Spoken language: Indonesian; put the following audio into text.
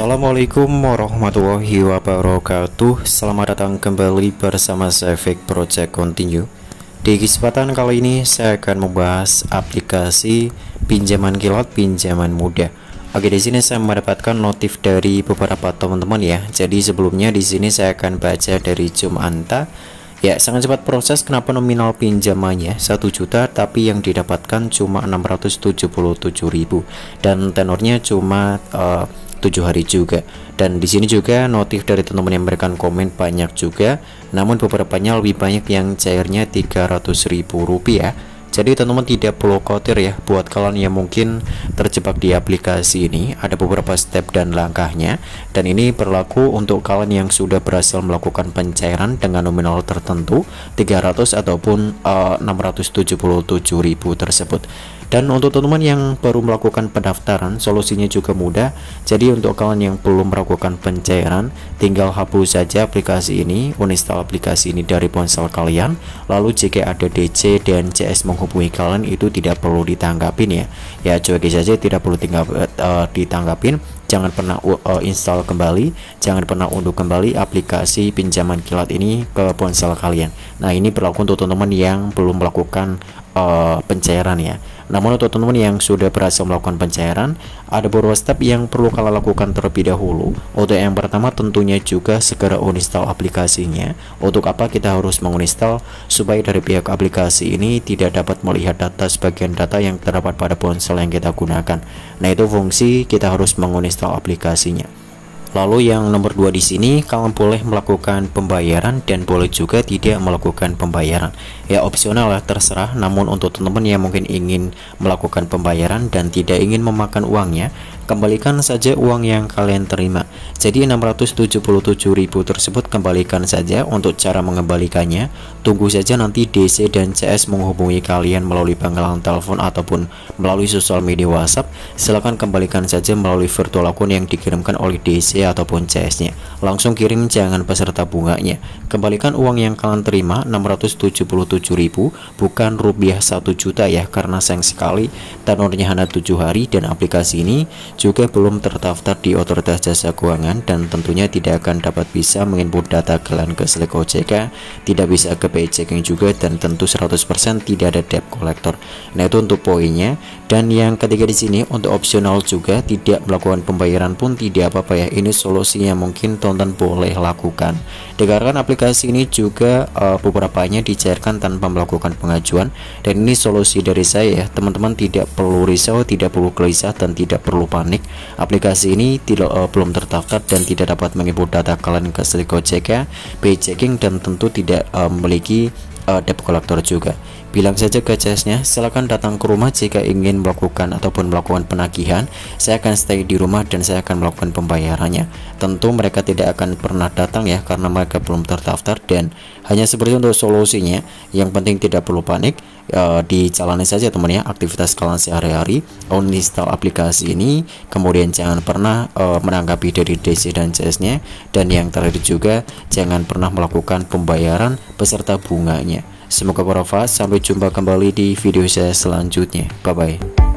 Assalamualaikum warahmatullahi wabarakatuh Selamat datang kembali bersama saya Fake Project Continue Di kesempatan kali ini saya akan membahas aplikasi pinjaman kilat pinjaman muda. Oke di sini saya mendapatkan notif dari beberapa teman-teman ya Jadi sebelumnya di sini saya akan baca dari Jumanta Ya, sangat cepat proses kenapa nominal pinjamannya 1 juta tapi yang didapatkan cuma 677.000 dan tenornya cuma uh, tujuh hari juga dan di sini juga notif dari teman-teman yang memberikan komen banyak juga namun beberapa nya lebih banyak yang cairnya tiga ratus ribu rupiah jadi teman-teman tidak perlu khawatir ya buat kalian yang mungkin terjebak di aplikasi ini ada beberapa step dan langkahnya dan ini berlaku untuk kalian yang sudah berhasil melakukan pencairan dengan nominal tertentu 300 ataupun eh, uh, 677.000 tersebut dan untuk teman-teman yang baru melakukan pendaftaran, solusinya juga mudah. Jadi untuk kalian yang belum melakukan pencairan, tinggal hapus saja aplikasi ini, uninstall aplikasi ini dari ponsel kalian. Lalu jika ada DC dan CS menghubungi kalian itu tidak perlu ditanggapin ya. Ya coba saja tidak perlu tinggal, uh, ditanggapin. Jangan pernah uh, install kembali, jangan pernah unduh kembali aplikasi pinjaman kilat ini ke ponsel kalian. Nah, ini berlaku untuk teman-teman yang belum melakukan uh, pencairan ya. Namun untuk teman-teman yang sudah berhasil melakukan pencairan, ada beberapa step yang perlu kalian lakukan terlebih dahulu. Untuk yang pertama tentunya juga segera uninstall aplikasinya. Untuk apa kita harus menginstal supaya dari pihak aplikasi ini tidak dapat melihat data sebagian data yang terdapat pada ponsel yang kita gunakan. Nah itu fungsi kita harus menginstal aplikasinya. Lalu yang nomor dua di sini kalian boleh melakukan pembayaran dan boleh juga tidak melakukan pembayaran. Ya opsional lah terserah. Namun untuk teman-teman yang mungkin ingin melakukan pembayaran dan tidak ingin memakan uangnya, kembalikan saja uang yang kalian terima. Jadi 677.000 tersebut kembalikan saja untuk cara mengembalikannya. Tunggu saja nanti DC dan CS menghubungi kalian melalui panggilan telepon ataupun melalui sosial media WhatsApp. Silakan kembalikan saja melalui virtual akun yang dikirimkan oleh DC ataupun CS-nya. Langsung kirim jangan peserta bunganya. Kembalikan uang yang kalian terima 677.000 bukan rupiah 1 juta ya karena sayang sekali tenornya hanya tujuh hari dan aplikasi ini juga belum terdaftar di otoritas jasa keuangan dan tentunya tidak akan dapat bisa menginput data kalian ke Slack OJK tidak bisa ke checking juga dan tentu 100% tidak ada debt collector nah itu untuk poinnya dan yang ketiga di sini untuk opsional juga tidak melakukan pembayaran pun tidak apa-apa ya ini solusinya mungkin tonton boleh lakukan dikarenakan aplikasi ini juga uh, eh, nya dicairkan tanpa melakukan pengajuan dan ini solusi dari saya ya teman-teman tidak perlu risau, tidak perlu gelisah dan tidak perlu panik. Aplikasi ini tidak uh, belum terdaftar dan tidak dapat mengimpor data kalian ke Sri Gojek ya, pay checking dan tentu tidak uh, memiliki uh, eh, debt collector juga. Bilang saja ke CS-nya, silakan datang ke rumah jika ingin melakukan ataupun melakukan penagihan. Saya akan stay di rumah dan saya akan melakukan pembayarannya. Tentu mereka tidak akan pernah datang ya karena mereka belum terdaftar dan hanya seperti untuk solusinya. Yang penting tidak perlu panik, uh, dijalani saja teman ya aktivitas kalian sehari-hari uninstall aplikasi ini kemudian jangan pernah uh, menanggapi dari DC dan CS nya dan yang terakhir juga jangan pernah melakukan pembayaran beserta bunganya semoga bermanfaat sampai jumpa kembali di video saya selanjutnya bye bye